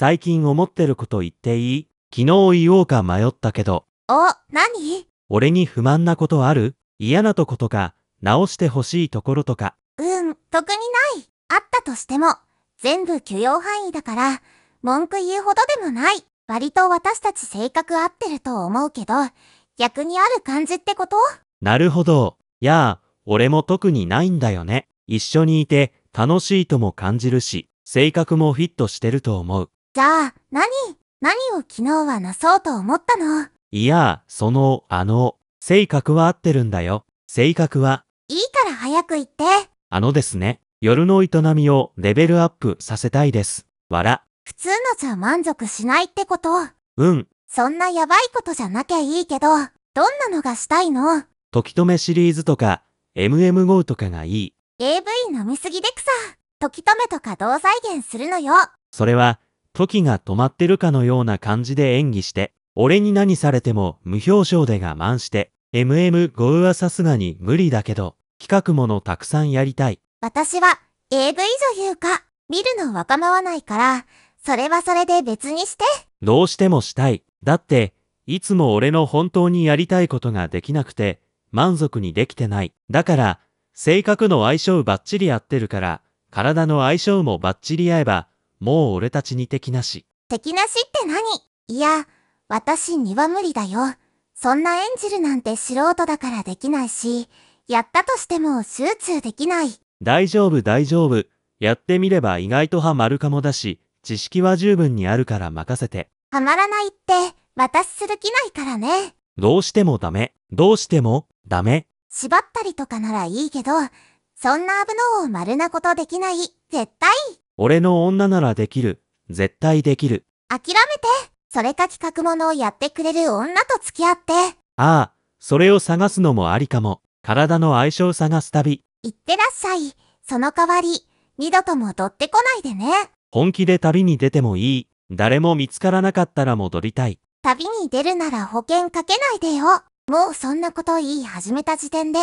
最近思ってること言っていい昨日言おうか迷ったけど。お、何俺に不満なことある嫌なとことか、直してほしいところとか。うん、特にない。あったとしても、全部許容範囲だから、文句言うほどでもない。割と私たち性格合ってると思うけど、逆にある感じってことなるほど。やあ、俺も特にないんだよね。一緒にいて楽しいとも感じるし、性格もフィットしてると思う。じゃあ、何何を昨日はなそうと思ったのいや、その、あの、性格は合ってるんだよ。性格は。いいから早く言って。あのですね、夜の営みをレベルアップさせたいです。わら。普通のじゃ満足しないってこと。うん。そんなやばいことじゃなきゃいいけど、どんなのがしたいの時止めシリーズとか、MM5 とかがいい。AV 飲みすぎでくさ。時止めとか同再現するのよ。それは、時が止まってるかのような感じで演技して、俺に何されても無表情で我慢して、MM5 はさすがに無理だけど、企画ものたくさんやりたい。私は AV 女優か、見るのは構わないから、それはそれで別にして。どうしてもしたい。だって、いつも俺の本当にやりたいことができなくて、満足にできてない。だから、性格の相性バッチリ合ってるから、体の相性もバッチリ合えば、もう俺たちに敵なし。敵なしって何いや、私には無理だよ。そんな演じるなんて素人だからできないし、やったとしても集中できない。大丈夫大丈夫。やってみれば意外とハマるかもだし、知識は十分にあるから任せて。ハマらないって、私する気ないからね。どうしてもダメ。どうしても、ダメ。縛ったりとかならいいけど、そんな危のを丸なことできない、絶対。俺の女ならできる。絶対できる。諦めて。それか企画ものをやってくれる女と付き合って。ああ、それを探すのもありかも。体の相性を探す旅。いってらっしゃい。その代わり、二度と戻ってこないでね。本気で旅に出てもいい。誰も見つからなかったら戻りたい。旅に出るなら保険かけないでよ。もうそんなこと言い始めた時点で、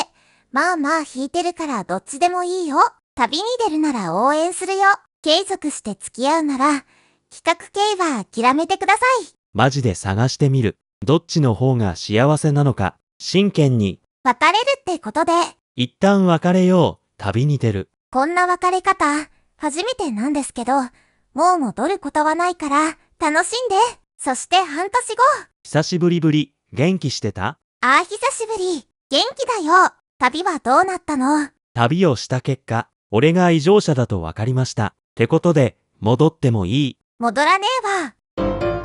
まあまあ引いてるからどっちでもいいよ。旅に出るなら応援するよ。継続して付き合うなら、企画系は諦めてください。マジで探してみる。どっちの方が幸せなのか、真剣に。別れるってことで。一旦別れよう、旅に出る。こんな別れ方、初めてなんですけど、もう戻ることはないから、楽しんで。そして半年後。久しぶりぶり、元気してたああ、久しぶり。元気だよ。旅はどうなったの旅をした結果、俺が異常者だと分かりました。てことで、戻ってもいい。戻らねえわ。